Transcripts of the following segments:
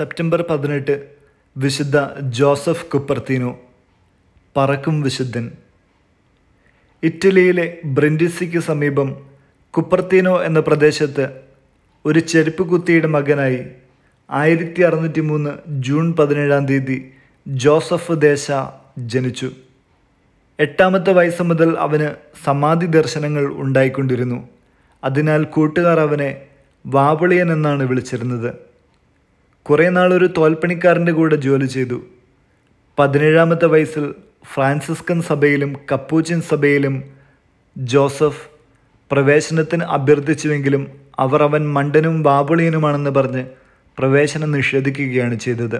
September പതിനെട്ട് വിശുദ്ധ Joseph കുപ്പർത്തീനോ പറക്കും വിശുദ്ധൻ ഇറ്റലിയിലെ ബ്രിൻഡിസിക്ക് സമീപം കുപ്പർത്തീനോ എന്ന പ്രദേശത്ത് ഒരു ചെരുപ്പ് കുത്തിയുടെ മകനായി ആയിരത്തി അറുന്നൂറ്റി മൂന്ന് ജൂൺ പതിനേഴാം തീയതി ജോസഫ് ദേശ ജനിച്ചു എട്ടാമത്തെ വയസ്സ് മുതൽ അവന് സമാധി ദർശനങ്ങൾ ഉണ്ടായിക്കൊണ്ടിരുന്നു അതിനാൽ കൂട്ടുകാർ അവനെ വാവളിയൻ എന്നാണ് വിളിച്ചിരുന്നത് കുറേ നാളൊരു തോൽപ്പണിക്കാരൻ്റെ കൂടെ ജോലി ചെയ്തു പതിനേഴാമത്തെ വയസ്സിൽ ഫ്രാൻസിസ്കൻ സഭയിലും കപ്പൂച്ചിൻ സഭയിലും ജോസഫ് പ്രവേശനത്തിന് അഭ്യർത്ഥിച്ചുവെങ്കിലും അവർ അവൻ മണ്ടനും ബാബുളിയനുമാണെന്ന് പറഞ്ഞ് പ്രവേശനം നിഷേധിക്കുകയാണ് ചെയ്തത്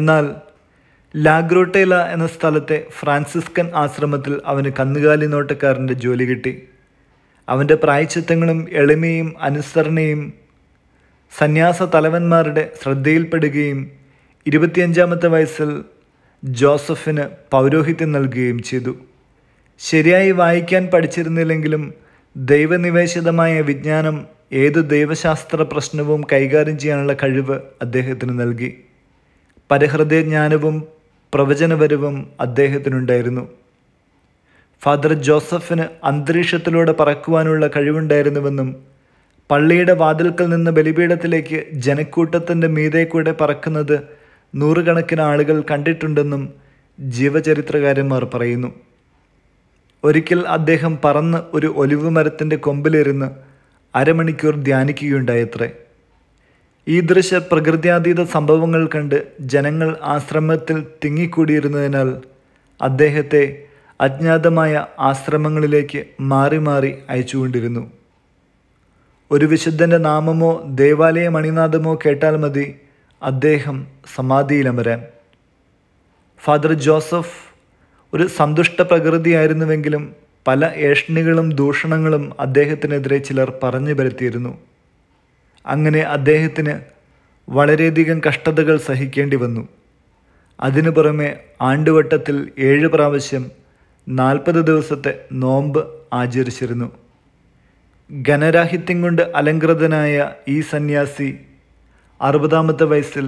എന്നാൽ ലാഗ്രോട്ടേല എന്ന സ്ഥലത്തെ ഫ്രാൻസിസ്കൻ ആശ്രമത്തിൽ അവന് കന്നുകാലി നോട്ടക്കാരൻ്റെ ജോലി കിട്ടി അവൻ്റെ പ്രായച്ചിത്തങ്ങളും എളിമയും അനുസരണയും സന്യാസ തലവന്മാരുടെ ശ്രദ്ധയിൽപ്പെടുകയും ഇരുപത്തിയഞ്ചാമത്തെ വയസ്സിൽ ജോസഫിന് പൗരോഹിത്യം നൽകുകയും ചെയ്തു ശരിയായി വായിക്കാൻ പഠിച്ചിരുന്നില്ലെങ്കിലും ദൈവനിവേശിതമായ വിജ്ഞാനം ഏത് ദൈവശാസ്ത്ര പ്രശ്നവും കൈകാര്യം ചെയ്യാനുള്ള കഴിവ് അദ്ദേഹത്തിന് നൽകി പരഹൃദയജ്ഞാനവും പ്രവചനപരവും അദ്ദേഹത്തിനുണ്ടായിരുന്നു ഫാദർ ജോസഫിന് അന്തരീക്ഷത്തിലൂടെ പറക്കുവാനുള്ള കഴിവുണ്ടായിരുന്നുവെന്നും പള്ളിയുടെ വാതിൽക്കൽ നിന്ന് ബലിപീഠത്തിലേക്ക് ജനക്കൂട്ടത്തിൻ്റെ മീതെ കൂടെ പറക്കുന്നത് നൂറുകണക്കിന് ആളുകൾ കണ്ടിട്ടുണ്ടെന്നും ജീവചരിത്രകാരന്മാർ പറയുന്നു ഒരിക്കൽ അദ്ദേഹം പറന്ന് ഒരു ഒലിവ് മരത്തിൻ്റെ കൊമ്പിലിരുന്ന് അരമണിക്കൂർ ധ്യാനിക്കുകയുണ്ടായത്രേ ഈ ദൃശ്യ പ്രകൃത്യാതീത സംഭവങ്ങൾ കണ്ട് ജനങ്ങൾ ആശ്രമത്തിൽ തിങ്ങിക്കൂടിയിരുന്നതിനാൽ അദ്ദേഹത്തെ അജ്ഞാതമായ ആശ്രമങ്ങളിലേക്ക് മാറി മാറി അയച്ചുകൊണ്ടിരുന്നു ഒരു വിശുദ്ധൻ്റെ നാമമോ ദേവാലയ മണിനാഥമോ കേട്ടാൽ മതി അദ്ദേഹം സമാധിയിലമരാൻ ഫാദർ ജോസഫ് ഒരു സന്തുഷ്ട പ്രകൃതിയായിരുന്നുവെങ്കിലും പല ഏഷണികളും ദൂഷണങ്ങളും അദ്ദേഹത്തിനെതിരെ ചിലർ പറഞ്ഞു വരുത്തിയിരുന്നു അങ്ങനെ അദ്ദേഹത്തിന് വളരെയധികം കഷ്ടതകൾ സഹിക്കേണ്ടി വന്നു അതിനു പുറമെ ആണ്ടുവട്ടത്തിൽ ഏഴ് പ്രാവശ്യം നാൽപ്പത് ദിവസത്തെ നോമ്പ് ആചരിച്ചിരുന്നു ഘനരാഹിത്യം കൊണ്ട് അലങ്കൃതനായ ഈ സന്യാസി അറുപതാമത്തെ വയസ്സിൽ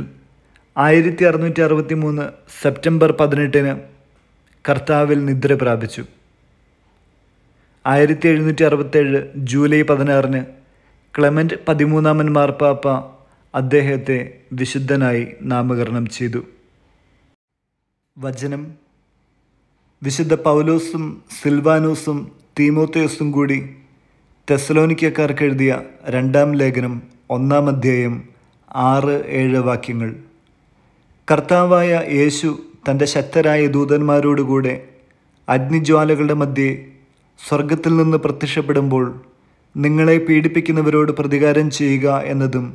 ആയിരത്തി അറുന്നൂറ്റി അറുപത്തി മൂന്ന് സെപ്റ്റംബർ പതിനെട്ടിന് കർത്താവിൽ നിദ്ര പ്രാപിച്ചു ആയിരത്തി എഴുന്നൂറ്റി അറുപത്തേഴ് ജൂലൈ പതിനാറിന് ക്ലമൻറ്റ് പതിമൂന്നാമൻ മാർപ്പാപ്പ അദ്ദേഹത്തെ വിശുദ്ധനായി നാമകരണം ചെയ്തു വചനം വിശുദ്ധ പൗലോസും സിൽവാനോസും തീമോത്തേസും കൂടി തെസലോനിക്കക്കാർക്ക് എഴുതിയ രണ്ടാം ലേഖനം ഒന്നാം അധ്യായം ആറ് ഏഴ് വാക്യങ്ങൾ കർത്താവായ യേശു തൻ്റെ ശക്തരായ ദൂതന്മാരോടുകൂടെ അഗ്നിജ്വാലകളുടെ മധ്യേ സ്വർഗത്തിൽ നിന്ന് പ്രത്യക്ഷപ്പെടുമ്പോൾ നിങ്ങളെ പീഡിപ്പിക്കുന്നവരോട് പ്രതികാരം ചെയ്യുക എന്നതും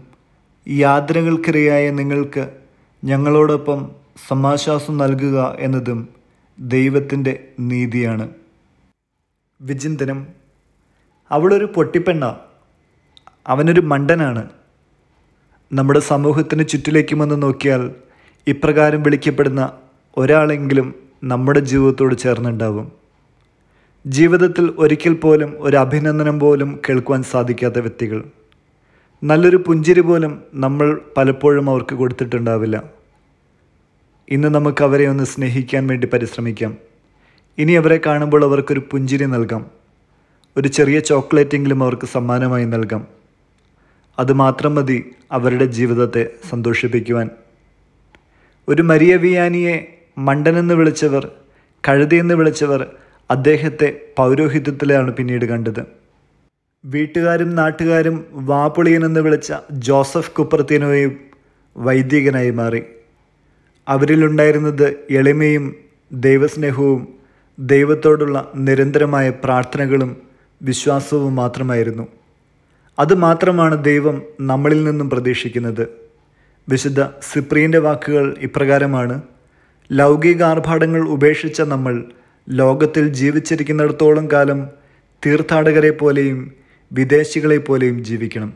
യാതനകൾക്കിരയായ നിങ്ങൾക്ക് ഞങ്ങളോടൊപ്പം സമാശ്വാസം നൽകുക എന്നതും ദൈവത്തിൻ്റെ നീതിയാണ് വിചിന്തനം അവളൊരു പൊട്ടിപ്പെണ്ണാ അവനൊരു മണ്ടനാണ് നമ്മുടെ സമൂഹത്തിന് ചുറ്റിലേക്കും വന്ന് നോക്കിയാൽ ഇപ്രകാരം വിളിക്കപ്പെടുന്ന ഒരാളെങ്കിലും നമ്മുടെ ജീവിതത്തോട് ചേർന്നുണ്ടാവും ജീവിതത്തിൽ ഒരിക്കൽ പോലും ഒരു അഭിനന്ദനം പോലും കേൾക്കുവാൻ സാധിക്കാത്ത വ്യക്തികൾ നല്ലൊരു പുഞ്ചിരി പോലും നമ്മൾ പലപ്പോഴും അവർക്ക് കൊടുത്തിട്ടുണ്ടാവില്ല ഇന്ന് നമുക്ക് അവരെ ഒന്ന് സ്നേഹിക്കാൻ വേണ്ടി പരിശ്രമിക്കാം ഇനി അവരെ കാണുമ്പോൾ അവർക്കൊരു പുഞ്ചിരി നൽകാം ഒരു ചെറിയ ചോക്ലേറ്റെങ്കിലും അവർക്ക് സമ്മാനമായി നൽകാം അത് മാത്രം മതി അവരുടെ ജീവിതത്തെ സന്തോഷിപ്പിക്കുവാൻ ഒരു മരിയ വിയാനിയെ മണ്ടനെന്ന് വിളിച്ചവർ കഴുതിയെന്ന് വിളിച്ചവർ അദ്ദേഹത്തെ പൗരോഹിത്യത്തിലാണ് പിന്നീട് കണ്ടത് വീട്ടുകാരും നാട്ടുകാരും വാപുളിയനെന്ന് വിളിച്ച ജോസഫ് കുപ്പർത്തിനോയും വൈദികനായി മാറി അവരിലുണ്ടായിരുന്നത് എളിമയും ദൈവസ്നേഹവും ദൈവത്തോടുള്ള നിരന്തരമായ പ്രാർത്ഥനകളും വിശ്വാസവും മാത്രമായിരുന്നു അതുമാത്രമാണ് ദൈവം നമ്മളിൽ നിന്നും പ്രതീക്ഷിക്കുന്നത് വിശുദ്ധ സിപ്രീൻ്റെ വാക്കുകൾ ഇപ്രകാരമാണ് ലൗകിക ആർഭാടങ്ങൾ ഉപേക്ഷിച്ച നമ്മൾ ലോകത്തിൽ ജീവിച്ചിരിക്കുന്നിടത്തോളം കാലം തീർത്ഥാടകരെ പോലെയും വിദേശികളെ പോലെയും ജീവിക്കണം